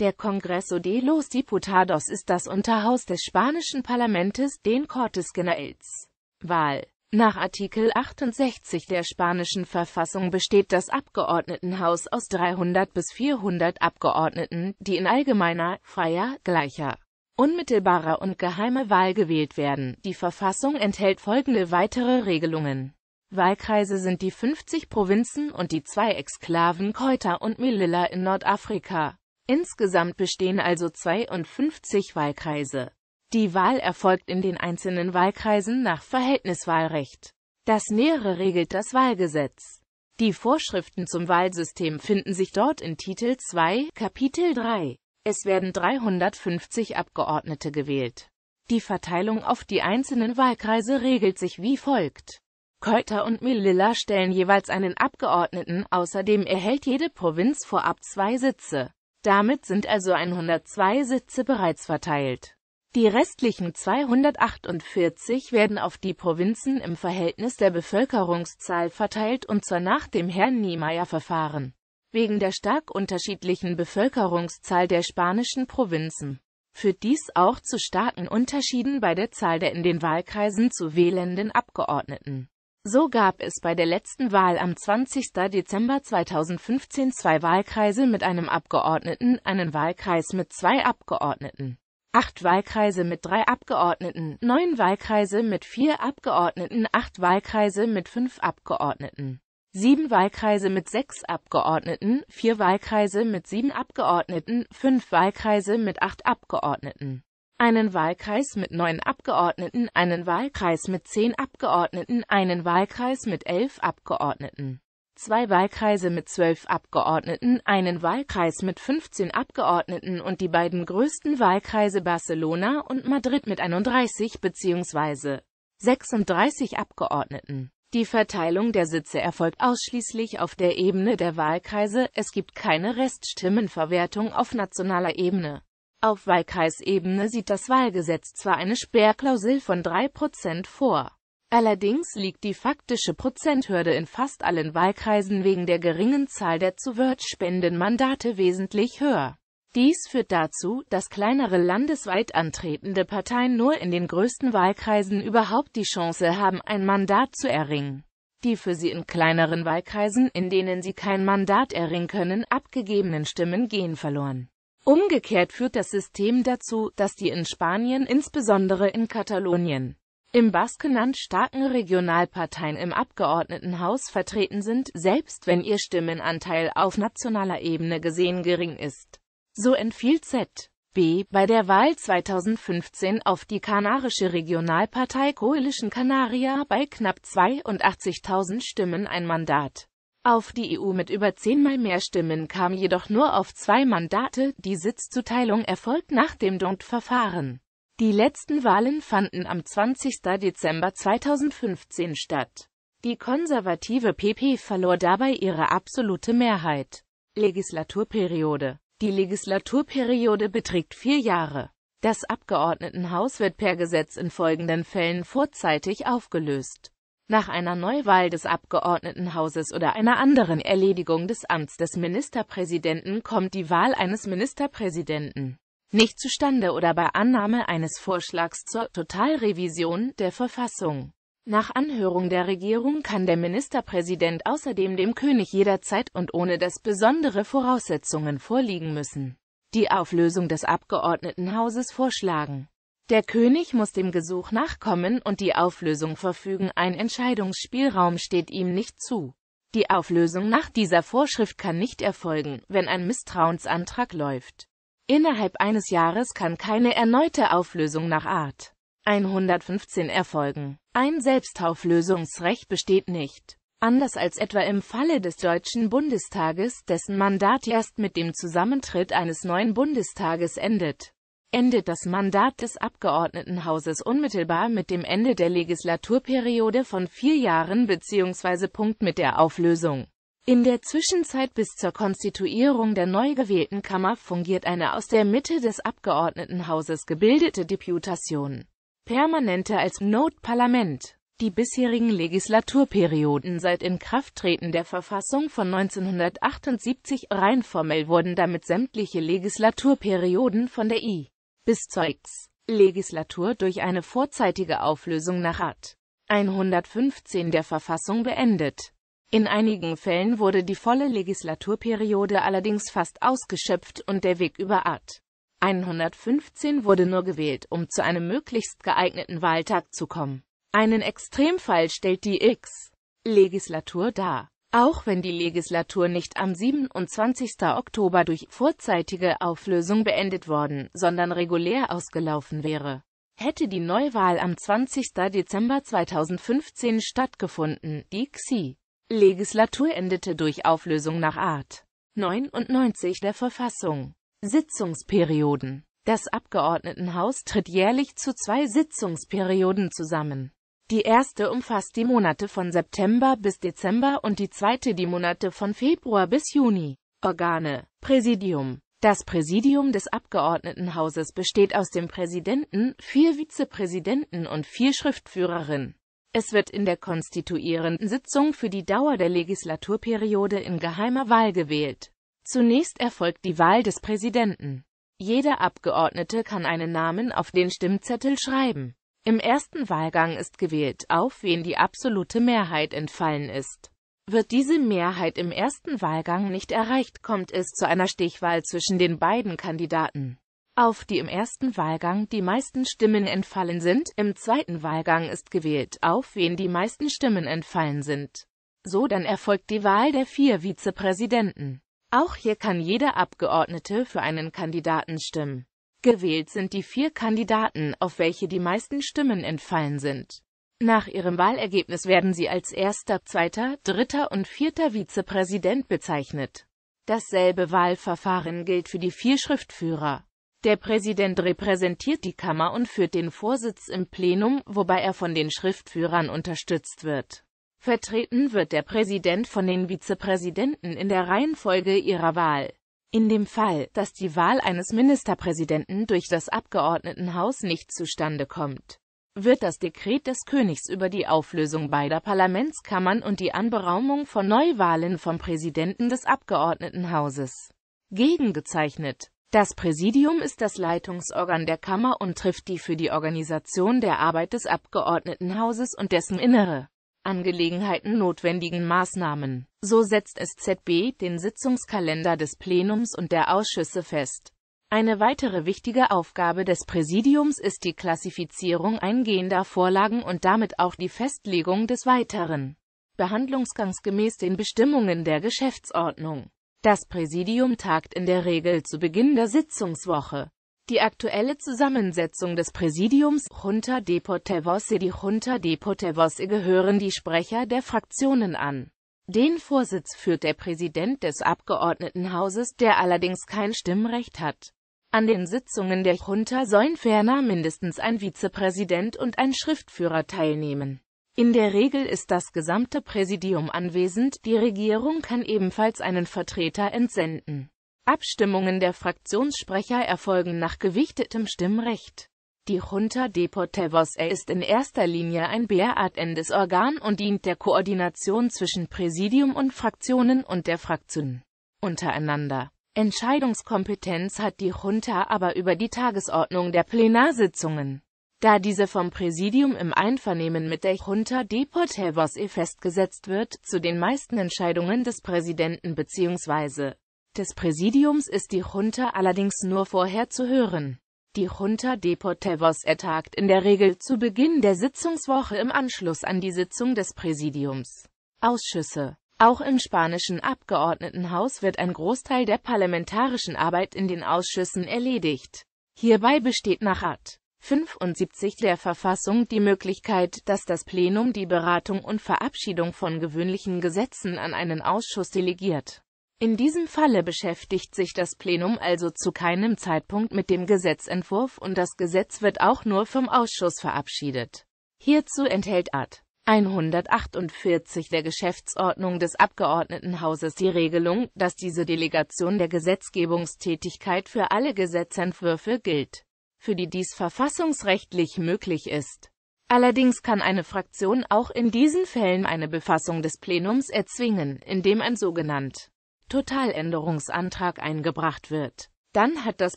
Der Congreso de los Diputados ist das Unterhaus des spanischen Parlamentes, den Cortes Generales. Wahl. Nach Artikel 68 der spanischen Verfassung besteht das Abgeordnetenhaus aus 300 bis 400 Abgeordneten, die in allgemeiner, freier, gleicher, unmittelbarer und geheimer Wahl gewählt werden. Die Verfassung enthält folgende weitere Regelungen. Wahlkreise sind die 50 Provinzen und die zwei Exklaven Keuter und Melilla in Nordafrika. Insgesamt bestehen also 52 Wahlkreise. Die Wahl erfolgt in den einzelnen Wahlkreisen nach Verhältniswahlrecht. Das Nähere regelt das Wahlgesetz. Die Vorschriften zum Wahlsystem finden sich dort in Titel 2, Kapitel 3. Es werden 350 Abgeordnete gewählt. Die Verteilung auf die einzelnen Wahlkreise regelt sich wie folgt. Keuter und Melilla stellen jeweils einen Abgeordneten, außerdem erhält jede Provinz vorab zwei Sitze. Damit sind also 102 Sitze bereits verteilt. Die restlichen 248 werden auf die Provinzen im Verhältnis der Bevölkerungszahl verteilt und zwar nach dem Herrn Niemeyer Verfahren. Wegen der stark unterschiedlichen Bevölkerungszahl der spanischen Provinzen führt dies auch zu starken Unterschieden bei der Zahl der in den Wahlkreisen zu wählenden Abgeordneten so gab es bei der letzten Wahl am 20. Dezember 2015 zwei Wahlkreise mit einem Abgeordneten, einen Wahlkreis mit zwei Abgeordneten, acht Wahlkreise mit drei Abgeordneten, neun Wahlkreise mit vier Abgeordneten, acht Wahlkreise mit fünf Abgeordneten, sieben Wahlkreise mit sechs Abgeordneten, vier Wahlkreise mit sieben Abgeordneten, fünf Wahlkreise mit acht Abgeordneten einen Wahlkreis mit neun Abgeordneten, einen Wahlkreis mit zehn Abgeordneten, einen Wahlkreis mit elf Abgeordneten, zwei Wahlkreise mit zwölf Abgeordneten, einen Wahlkreis mit 15 Abgeordneten und die beiden größten Wahlkreise Barcelona und Madrid mit 31 bzw. 36 Abgeordneten. Die Verteilung der Sitze erfolgt ausschließlich auf der Ebene der Wahlkreise, es gibt keine Reststimmenverwertung auf nationaler Ebene. Auf Wahlkreisebene sieht das Wahlgesetz zwar eine Sperrklausel von 3% vor. Allerdings liegt die faktische Prozenthürde in fast allen Wahlkreisen wegen der geringen Zahl der zu Word spenden Mandate wesentlich höher. Dies führt dazu, dass kleinere landesweit antretende Parteien nur in den größten Wahlkreisen überhaupt die Chance haben, ein Mandat zu erringen die für sie in kleineren Wahlkreisen, in denen sie kein Mandat erringen können, abgegebenen Stimmen gehen verloren. Umgekehrt führt das System dazu, dass die in Spanien, insbesondere in Katalonien, im Baskenland starken Regionalparteien im Abgeordnetenhaus vertreten sind, selbst wenn ihr Stimmenanteil auf nationaler Ebene gesehen gering ist. So entfiel Z. B. bei der Wahl 2015 auf die kanarische Regionalpartei Coalition Canaria bei knapp 82.000 Stimmen ein Mandat. Auf die EU mit über zehnmal mehr Stimmen kam jedoch nur auf zwei Mandate, die Sitzzuteilung erfolgt nach dem D'Hondt-Verfahren. Die letzten Wahlen fanden am 20. Dezember 2015 statt. Die konservative PP verlor dabei ihre absolute Mehrheit. Legislaturperiode Die Legislaturperiode beträgt vier Jahre. Das Abgeordnetenhaus wird per Gesetz in folgenden Fällen vorzeitig aufgelöst nach einer Neuwahl des Abgeordnetenhauses oder einer anderen Erledigung des Amts des Ministerpräsidenten kommt die Wahl eines Ministerpräsidenten nicht zustande oder bei Annahme eines Vorschlags zur Totalrevision der Verfassung. Nach Anhörung der Regierung kann der Ministerpräsident außerdem dem König jederzeit und ohne dass besondere Voraussetzungen vorliegen müssen, die Auflösung des Abgeordnetenhauses vorschlagen. Der König muss dem Gesuch nachkommen und die Auflösung verfügen, ein Entscheidungsspielraum steht ihm nicht zu. Die Auflösung nach dieser Vorschrift kann nicht erfolgen, wenn ein Misstrauensantrag läuft. Innerhalb eines Jahres kann keine erneute Auflösung nach Art 115 erfolgen. Ein Selbstauflösungsrecht besteht nicht. Anders als etwa im Falle des Deutschen Bundestages, dessen Mandat erst mit dem Zusammentritt eines neuen Bundestages endet endet das Mandat des Abgeordnetenhauses unmittelbar mit dem Ende der Legislaturperiode von vier Jahren bzw. Punkt mit der Auflösung. In der Zwischenzeit bis zur Konstituierung der neu gewählten Kammer fungiert eine aus der Mitte des Abgeordnetenhauses gebildete Deputation permanente als Notparlament. Die bisherigen Legislaturperioden seit Inkrafttreten der Verfassung von 1978 rein formell wurden damit sämtliche Legislaturperioden von der I bis Zeugs Legislatur durch eine vorzeitige Auflösung nach Art. 115 der Verfassung beendet. In einigen Fällen wurde die volle Legislaturperiode allerdings fast ausgeschöpft und der Weg über Art. 115 wurde nur gewählt, um zu einem möglichst geeigneten Wahltag zu kommen. Einen Extremfall stellt die X-Legislatur dar. Auch wenn die Legislatur nicht am 27. Oktober durch vorzeitige Auflösung beendet worden, sondern regulär ausgelaufen wäre, hätte die Neuwahl am 20. Dezember 2015 stattgefunden. Die XI Legislatur endete durch Auflösung nach Art 99 der Verfassung. Sitzungsperioden Das Abgeordnetenhaus tritt jährlich zu zwei Sitzungsperioden zusammen. Die erste umfasst die Monate von September bis Dezember und die zweite die Monate von Februar bis Juni. Organe Präsidium Das Präsidium des Abgeordnetenhauses besteht aus dem Präsidenten, vier Vizepräsidenten und vier Schriftführerinnen. Es wird in der konstituierenden Sitzung für die Dauer der Legislaturperiode in geheimer Wahl gewählt. Zunächst erfolgt die Wahl des Präsidenten. Jeder Abgeordnete kann einen Namen auf den Stimmzettel schreiben. Im ersten Wahlgang ist gewählt, auf wen die absolute Mehrheit entfallen ist. Wird diese Mehrheit im ersten Wahlgang nicht erreicht, kommt es zu einer Stichwahl zwischen den beiden Kandidaten. Auf die im ersten Wahlgang die meisten Stimmen entfallen sind, im zweiten Wahlgang ist gewählt, auf wen die meisten Stimmen entfallen sind. So dann erfolgt die Wahl der vier Vizepräsidenten. Auch hier kann jeder Abgeordnete für einen Kandidaten stimmen. Gewählt sind die vier Kandidaten, auf welche die meisten Stimmen entfallen sind. Nach ihrem Wahlergebnis werden sie als erster, zweiter, dritter und vierter Vizepräsident bezeichnet. Dasselbe Wahlverfahren gilt für die vier Schriftführer. Der Präsident repräsentiert die Kammer und führt den Vorsitz im Plenum, wobei er von den Schriftführern unterstützt wird. Vertreten wird der Präsident von den Vizepräsidenten in der Reihenfolge ihrer Wahl. In dem Fall, dass die Wahl eines Ministerpräsidenten durch das Abgeordnetenhaus nicht zustande kommt, wird das Dekret des Königs über die Auflösung beider Parlamentskammern und die Anberaumung von Neuwahlen vom Präsidenten des Abgeordnetenhauses gegengezeichnet. Das Präsidium ist das Leitungsorgan der Kammer und trifft die für die Organisation der Arbeit des Abgeordnetenhauses und dessen Innere Angelegenheiten notwendigen Maßnahmen. So setzt SZB den Sitzungskalender des Plenums und der Ausschüsse fest. Eine weitere wichtige Aufgabe des Präsidiums ist die Klassifizierung eingehender Vorlagen und damit auch die Festlegung des weiteren Behandlungsgangs gemäß den Bestimmungen der Geschäftsordnung. Das Präsidium tagt in der Regel zu Beginn der Sitzungswoche. Die aktuelle Zusammensetzung des Präsidiums Junta de Potevos e die Junta de Potevos e gehören die Sprecher der Fraktionen an. Den Vorsitz führt der Präsident des Abgeordnetenhauses, der allerdings kein Stimmrecht hat. An den Sitzungen der Junta sollen ferner mindestens ein Vizepräsident und ein Schriftführer teilnehmen. In der Regel ist das gesamte Präsidium anwesend, die Regierung kann ebenfalls einen Vertreter entsenden. Abstimmungen der Fraktionssprecher erfolgen nach gewichtetem Stimmrecht. Die Junta de Portavoz ist in erster Linie ein beratendes Organ und dient der Koordination zwischen Präsidium und Fraktionen und der Fraktion untereinander. Entscheidungskompetenz hat die Junta aber über die Tagesordnung der Plenarsitzungen. Da diese vom Präsidium im Einvernehmen mit der Junta de e festgesetzt wird, zu den meisten Entscheidungen des Präsidenten bzw des Präsidiums ist die Junta allerdings nur vorher zu hören. Die Junta Deportivos ertagt in der Regel zu Beginn der Sitzungswoche im Anschluss an die Sitzung des Präsidiums. Ausschüsse Auch im spanischen Abgeordnetenhaus wird ein Großteil der parlamentarischen Arbeit in den Ausschüssen erledigt. Hierbei besteht nach Art. 75 der Verfassung die Möglichkeit, dass das Plenum die Beratung und Verabschiedung von gewöhnlichen Gesetzen an einen Ausschuss delegiert in diesem Falle beschäftigt sich das Plenum also zu keinem Zeitpunkt mit dem Gesetzentwurf und das Gesetz wird auch nur vom Ausschuss verabschiedet. Hierzu enthält Art. 148 der Geschäftsordnung des Abgeordnetenhauses die Regelung, dass diese Delegation der Gesetzgebungstätigkeit für alle Gesetzentwürfe gilt, für die dies verfassungsrechtlich möglich ist. Allerdings kann eine Fraktion auch in diesen Fällen eine Befassung des Plenums erzwingen, indem ein sogenannt Totaländerungsantrag eingebracht wird. Dann hat das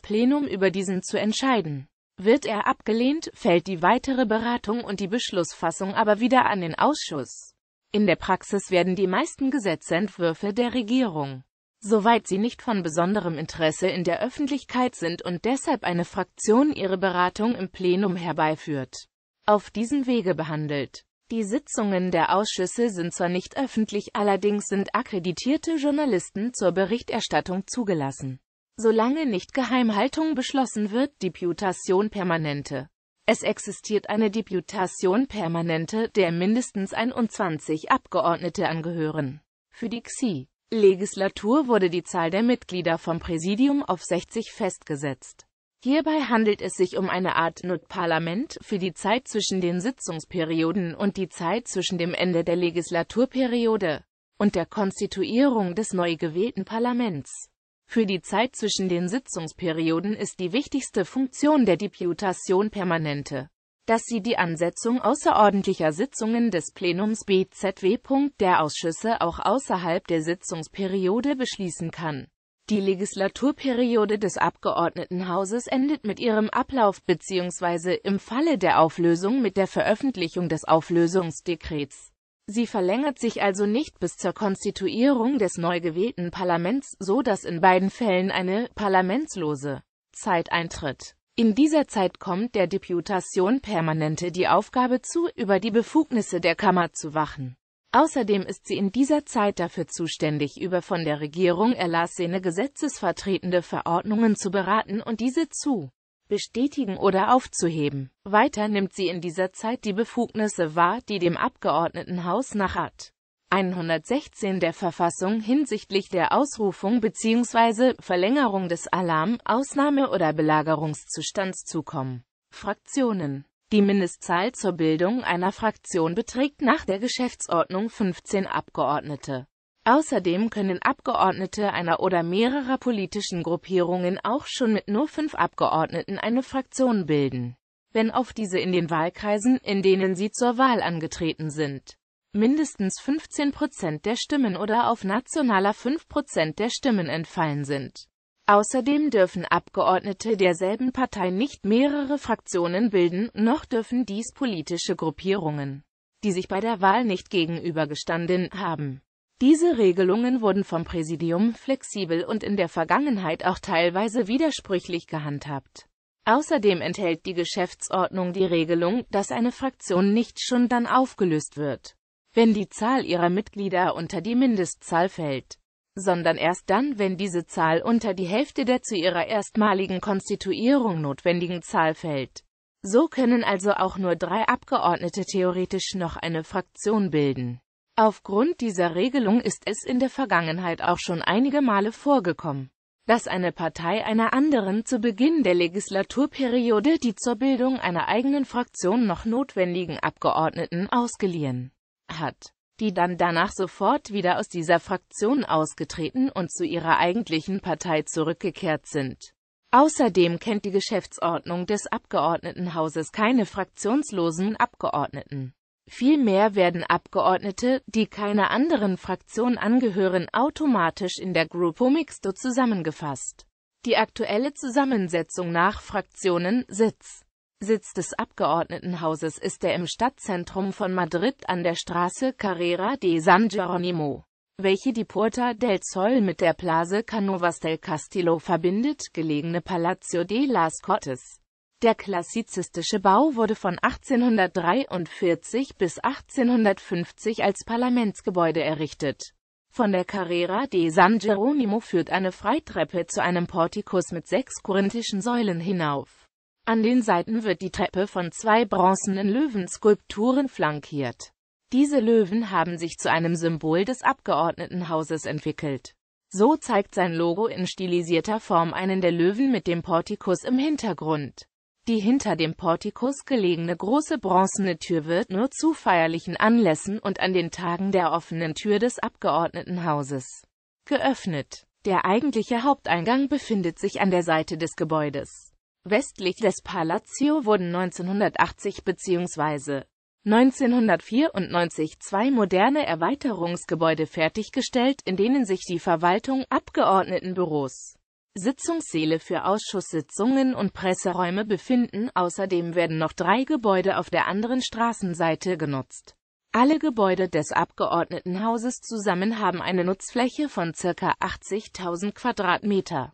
Plenum über diesen zu entscheiden. Wird er abgelehnt, fällt die weitere Beratung und die Beschlussfassung aber wieder an den Ausschuss. In der Praxis werden die meisten Gesetzentwürfe der Regierung, soweit sie nicht von besonderem Interesse in der Öffentlichkeit sind und deshalb eine Fraktion ihre Beratung im Plenum herbeiführt, auf diesem Wege behandelt. Die Sitzungen der Ausschüsse sind zwar nicht öffentlich, allerdings sind akkreditierte Journalisten zur Berichterstattung zugelassen. Solange nicht Geheimhaltung beschlossen wird, Deputation permanente. Es existiert eine Deputation permanente, der mindestens 21 Abgeordnete angehören. Für die XI. Legislatur wurde die Zahl der Mitglieder vom Präsidium auf 60 festgesetzt. Hierbei handelt es sich um eine Art Notparlament für die Zeit zwischen den Sitzungsperioden und die Zeit zwischen dem Ende der Legislaturperiode und der Konstituierung des neu gewählten Parlaments. Für die Zeit zwischen den Sitzungsperioden ist die wichtigste Funktion der Deputation permanente, dass sie die Ansetzung außerordentlicher Sitzungen des Plenums BZW. der Ausschüsse auch außerhalb der Sitzungsperiode beschließen kann. Die Legislaturperiode des Abgeordnetenhauses endet mit ihrem Ablauf bzw. im Falle der Auflösung mit der Veröffentlichung des Auflösungsdekrets. Sie verlängert sich also nicht bis zur Konstituierung des neu gewählten Parlaments, so dass in beiden Fällen eine parlamentslose Zeit eintritt. In dieser Zeit kommt der Deputation Permanente die Aufgabe zu, über die Befugnisse der Kammer zu wachen. Außerdem ist sie in dieser Zeit dafür zuständig, über von der Regierung erlassene gesetzesvertretende Verordnungen zu beraten und diese zu bestätigen oder aufzuheben. Weiter nimmt sie in dieser Zeit die Befugnisse wahr, die dem Abgeordnetenhaus nach Art. 116 der Verfassung hinsichtlich der Ausrufung bzw. Verlängerung des Alarm-, Ausnahme- oder Belagerungszustands zukommen. Fraktionen die Mindestzahl zur Bildung einer Fraktion beträgt nach der Geschäftsordnung 15 Abgeordnete. Außerdem können Abgeordnete einer oder mehrerer politischen Gruppierungen auch schon mit nur fünf Abgeordneten eine Fraktion bilden, wenn auf diese in den Wahlkreisen, in denen sie zur Wahl angetreten sind, mindestens 15 Prozent der Stimmen oder auf nationaler 5 Prozent der Stimmen entfallen sind Außerdem dürfen Abgeordnete derselben Partei nicht mehrere Fraktionen bilden, noch dürfen dies politische Gruppierungen, die sich bei der Wahl nicht gegenübergestanden haben. Diese Regelungen wurden vom Präsidium flexibel und in der Vergangenheit auch teilweise widersprüchlich gehandhabt. Außerdem enthält die Geschäftsordnung die Regelung, dass eine Fraktion nicht schon dann aufgelöst wird, wenn die Zahl ihrer Mitglieder unter die Mindestzahl fällt sondern erst dann, wenn diese Zahl unter die Hälfte der zu ihrer erstmaligen Konstituierung notwendigen Zahl fällt. So können also auch nur drei Abgeordnete theoretisch noch eine Fraktion bilden. Aufgrund dieser Regelung ist es in der Vergangenheit auch schon einige Male vorgekommen, dass eine Partei einer anderen zu Beginn der Legislaturperiode die zur Bildung einer eigenen Fraktion noch notwendigen Abgeordneten ausgeliehen hat die dann danach sofort wieder aus dieser Fraktion ausgetreten und zu ihrer eigentlichen Partei zurückgekehrt sind. Außerdem kennt die Geschäftsordnung des Abgeordnetenhauses keine fraktionslosen Abgeordneten. Vielmehr werden Abgeordnete, die keiner anderen Fraktion angehören, automatisch in der Grupo Mixto zusammengefasst. Die aktuelle Zusammensetzung nach Fraktionen, Sitz Sitz des Abgeordnetenhauses ist der im Stadtzentrum von Madrid an der Straße Carrera de San Jerónimo, welche die Puerta del Sol mit der Plaza Canovas del Castillo verbindet, gelegene Palacio de las Cortes. Der klassizistische Bau wurde von 1843 bis 1850 als Parlamentsgebäude errichtet. Von der Carrera de San Jerónimo führt eine Freitreppe zu einem Portikus mit sechs korinthischen Säulen hinauf. An den Seiten wird die Treppe von zwei bronzenen Löwenskulpturen flankiert. Diese Löwen haben sich zu einem Symbol des Abgeordnetenhauses entwickelt. So zeigt sein Logo in stilisierter Form einen der Löwen mit dem Portikus im Hintergrund. Die hinter dem Portikus gelegene große bronzene Tür wird nur zu feierlichen Anlässen und an den Tagen der offenen Tür des Abgeordnetenhauses geöffnet. Der eigentliche Haupteingang befindet sich an der Seite des Gebäudes. Westlich des Palazzo wurden 1980 bzw. 1994 zwei moderne Erweiterungsgebäude fertiggestellt, in denen sich die Verwaltung, Abgeordnetenbüros, Sitzungssäle für Ausschusssitzungen und Presseräume befinden, außerdem werden noch drei Gebäude auf der anderen Straßenseite genutzt. Alle Gebäude des Abgeordnetenhauses zusammen haben eine Nutzfläche von ca. 80.000 Quadratmeter.